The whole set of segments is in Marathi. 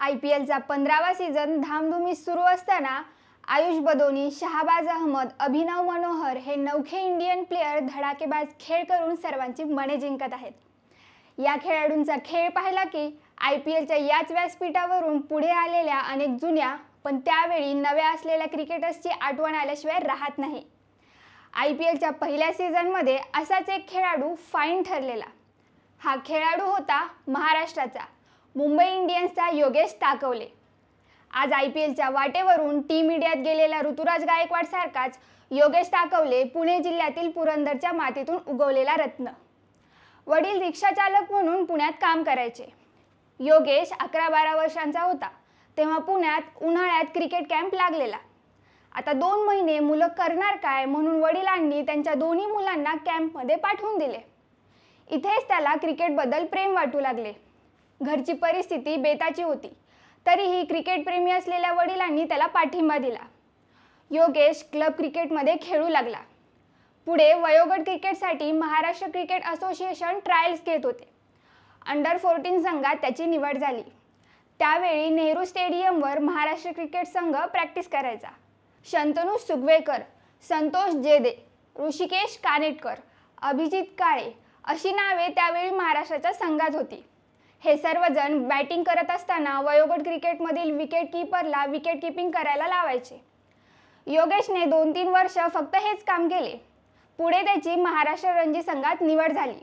आय पी एलचा पंधरावा सीझन धामधुमीत सुरू असताना आयुष बदोनी शहाबाज अहमद अभिनव मनोहर हे नवखे इंडियन प्लेयर धडाकेबाज खेळ करून सर्वांची मने जिंकत आहेत या खेळाडूंचा खेळ पाहिला की आय पी एलच्या याच व्यासपीठावरून पुढे आलेल्या अनेक जुन्या पण त्यावेळी नव्या असलेल्या क्रिकेटर्सची आठवण आल्याशिवाय राहत नाही आय पी एलच्या पहिल्या सीझनमध्ये असाच एक खेळाडू फाईन ठरलेला हा खेळाडू होता महाराष्ट्राचा मुंबई इंडियन्सचा योगेश ताकवले आज आय पी एलच्या वाटेवरून टीम इंडियात गेलेला ऋतुराज गायकवाडसारखाच योगेश ताकवले पुणे जिल्ह्यातील पुरंदरच्या मातीतून उगवलेला रत्न वडील रिक्षाचालक म्हणून पुण्यात काम करायचे योगेश अकरा बारा वर्षांचा होता तेव्हा पुण्यात उन्हाळ्यात क्रिकेट कॅम्प लागलेला आता दोन महिने मुलं करणार काय म्हणून वडिलांनी त्यांच्या दोन्ही मुलांना कॅम्पमध्ये पाठवून दिले इथेच त्याला क्रिकेटबद्दल प्रेम वाटू लागले घरची परिस्थिती बेताची होती तरीही क्रिकेटप्रेमी असलेल्या वडिलांनी त्याला पाठिंबा दिला योगेश क्लब क्रिकेटमध्ये खेळू लागला पुढे वयोगट क्रिकेटसाठी महाराष्ट्र क्रिकेट असोसिएशन ट्रायल्स घेत होते अंडर फोर्टीन संघात त्याची निवड झाली त्यावेळी नेहरू स्टेडियमवर महाराष्ट्र क्रिकेट संघ प्रॅक्टिस करायचा शंतनू सुगवेकर संतोष जेदे ऋषिकेश कानेटकर अभिजित काळे अशी नावे त्यावेळी महाराष्ट्राच्या संघात होती हे सर्वजण बॅटिंग करत असताना वयोगट क्रिकेटमधील विकेट किपरला विकेट किपिंग करायला लावायचे योगेशने दोन तीन वर्ष फक्त हेच काम केले पुढे त्याची महाराष्ट्र रणजी संघात निवड झाली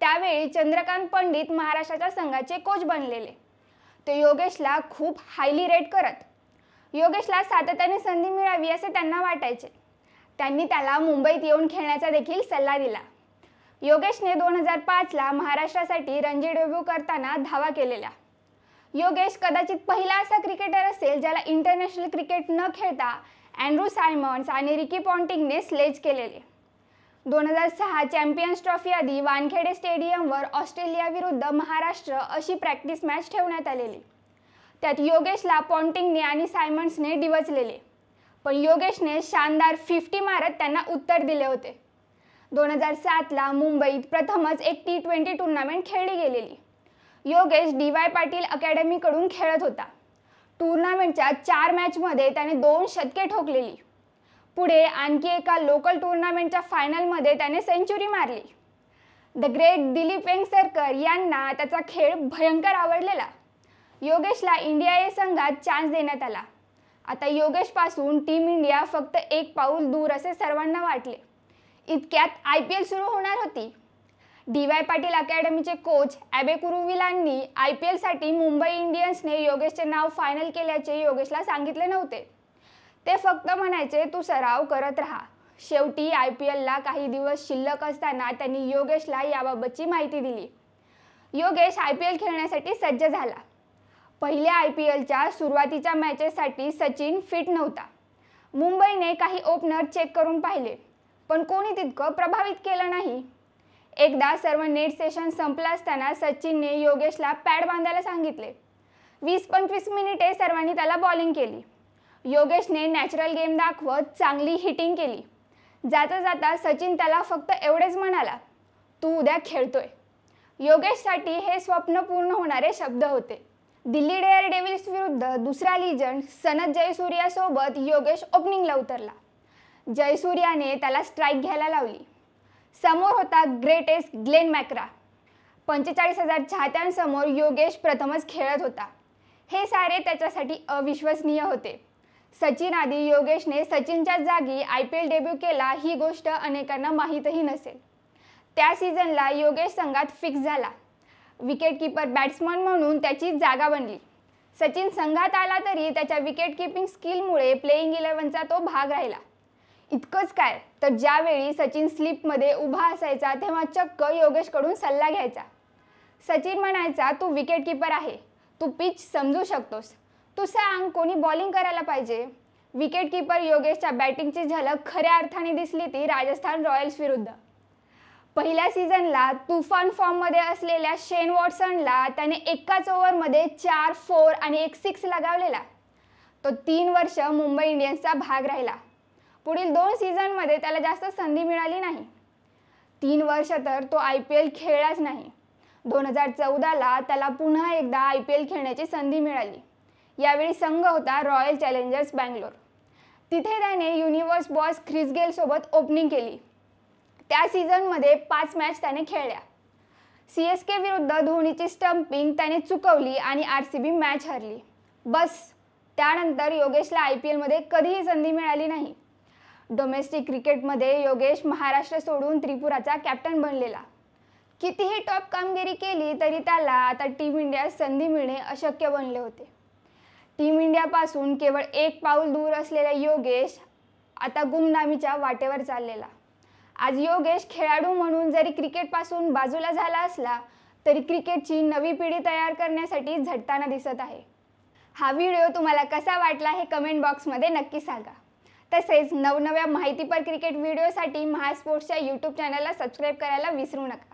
त्यावेळी चंद्रकांत पंडित महाराष्ट्राच्या संघाचे कोच बनलेले ते योगेशला खूप हायली रेट करत योगेशला सातत्याने संधी मिळावी असे त्यांना वाटायचे त्यांनी त्याला मुंबईत येऊन खेळण्याचा देखील सल्ला दिला योगेशने दोन हजार पाचला महाराष्ट्रासाठी रणजी डेब्यू करताना धावा केलेला योगेश कदाचित पहिला असा क्रिकेटर असेल ज्याला इंटरनॅशनल क्रिकेट न खेळता अँड्रू सायमन्स आणि रिकी पॉन्टिंगने स्लेज केलेले दोन हजार सहा चॅम्पियन्स ट्रॉफी आधी वानखेडे स्टेडियमवर ऑस्ट्रेलियाविरुद्ध महाराष्ट्र अशी प्रॅक्टिस मॅच ठेवण्यात आलेली त्यात योगेशला पॉन्टिंगने आणि सायमन्सने डिवचलेले पण योगेशने शानदार फिफ्टी मारत त्यांना उत्तर दिले होते दोन हजार सातला मुंबईत प्रथमच एक टी ट्वेंटी टुर्नामेंट खेळली गेलेली योगेश डी वाय पाटील अकॅडमीकडून खेळत होता टुर्नामेंटच्या चार मॅचमध्ये त्याने दोन शतके ठोकलेली पुढे आणखी एका लोकल टुर्नामेंटच्या फायनलमध्ये त्याने सेंचुरी मारली द ग्रेट दिलीप वेंगसरकर यांना त्याचा खेळ भयंकर आवडलेला योगेशला इंडिया ए संघात चान्स देण्यात आला आता योगेशपासून टीम इंडिया फक्त एक पाऊल दूर असे सर्वांना वाटले इतक्यात आय पी एल सुरू होणार होती डी वाय पाटील अकॅडमीचे कोच ॲबे कुरुविलांनी आय पी एलसाठी मुंबई इंडियन्सने योगेशचे नाव फायनल केल्याचे योगेशला सांगितले नव्हते ते फक्त म्हणायचे तू सराव करत राहा शेवटी आय पी एलला काही दिवस शिल्लक असताना त्यांनी योगेशला याबाबतची माहिती दिली योगेश आय पी एल खेळण्यासाठी सज्ज झाला पहिल्या आय पी एलच्या सुरुवातीच्या मॅचेससाठी सचिन फिट नव्हता मुंबईने काही ओपनर चेक करून पाहिले पण कोणी तितकं प्रभावित केलं नाही एकदा सर्व नेट सेशन संपलं असताना सचिनने योगेशला पॅड बांधायला सांगितले वीस पंचवीस मिनिटे सर्वांनी त्याला बॉलिंग केली योगेशने नॅचरल गेम दाखवत चांगली हिटिंग केली जाता जाता सचिन त्याला फक्त एवढेच म्हणाला तू उद्या खेळतोय योगेशसाठी हे स्वप्न पूर्ण होणारे शब्द होते दिल्ली डेअर डेव्हिल्स विरुद्ध दुसरा लिजंड सनत जयसूर्यासोबत योगेश ओपनिंगला उतरला जयसूर्याने त्याला स्ट्राईक घ्यायला लावली समोर होता ग्रेटेस्ट ग्लेन मॅक्रा पंचेचाळीस हजार चाहत्यांसमोर योगेश प्रथमच खेळत होता हे सारे त्याच्यासाठी अविश्वसनीय होते सचिन आधी योगेशने सचिनच्या जागी आय पी एल डेब्यू केला ही गोष्ट अनेकांना माहीतही नसेल त्या सीझनला योगेश संघात फिक्स झाला विकेटकीपर बॅट्समन म्हणून त्याची जागा बनली सचिन संघात आला तरी त्याच्या विकेट किपिंग स्किलमुळे प्लेईंग इलेव्हनचा तो भाग राहिला इतकंच काय तर ज्यावेळी सचिन स्लिपमध्ये उभा असायचा तेव्हा चक्क योगेशकडून सल्ला घ्यायचा सचिन म्हणायचा तू विकेटकीपर आहे तू पिच समजू शकतोस तू सांग कोणी बॉलिंग करायला पाहिजे विकेटकीपर योगेशच्या बॅटिंगची झलक खऱ्या अर्थाने दिसली ती राजस्थान रॉयल्स विरुद्ध पहिल्या सीझनला तुफान फॉर्ममध्ये असलेल्या शेन वॉटसनला त्याने एकाच ओव्हरमध्ये चार फोर आणि एक सिक्स लगावलेला तो तीन वर्ष मुंबई इंडियन्सचा भाग राहिला पुढील दोन सीझनमध्ये त्याला जास्त संधी मिळाली नाही तीन वर्ष तर तो आय पी एल खेळलाच नाही दोन हजार चौदाला त्याला पुन्हा एकदा आय पी एल खेळण्याची संधी मिळाली यावेळी संघ होता रॉयल चॅलेंजर्स बँगलोर तिथे त्याने युनिवर्स बॉस ख्रिस गेलसोबत ओपनिंग केली त्या सीझनमध्ये पाच मॅच त्याने खेळल्या सी एस के विरुद्ध धोनीची स्टंपिंग त्याने चुकवली आणि आर सी बी मॅच हरली बस त्यानंतर योगेशला आय पी एलमध्ये कधीही संधी मिळाली नाही डोमेस्टिक क्रिकेटमध्ये योगेश महाराष्ट्र सोडून त्रिपुराचा कॅप्टन बनलेला कितीही टॉप कामगिरी केली तरी त्याला आता टीम इंडिया संधी मिळणे अशक्य बनले होते टीम इंडियापासून केवळ एक पाऊल दूर असलेला योगेश आता गुमनामीच्या वाटेवर चाललेला आज योगेश खेळाडू म्हणून जरी क्रिकेटपासून बाजूला झाला असला तरी क्रिकेटची नवी पिढी तयार करण्यासाठी झटताना दिसत आहे हा व्हिडिओ तुम्हाला कसा वाटला हे कमेंट बॉक्समध्ये नक्की सांगा तसेच नवनव्या माहितीपर क्रिकेट व्हिडिओसाठी महास्पोर्ट्सच्या यूट्यूब चॅनलला सबस्क्राईब करायला विसरू नका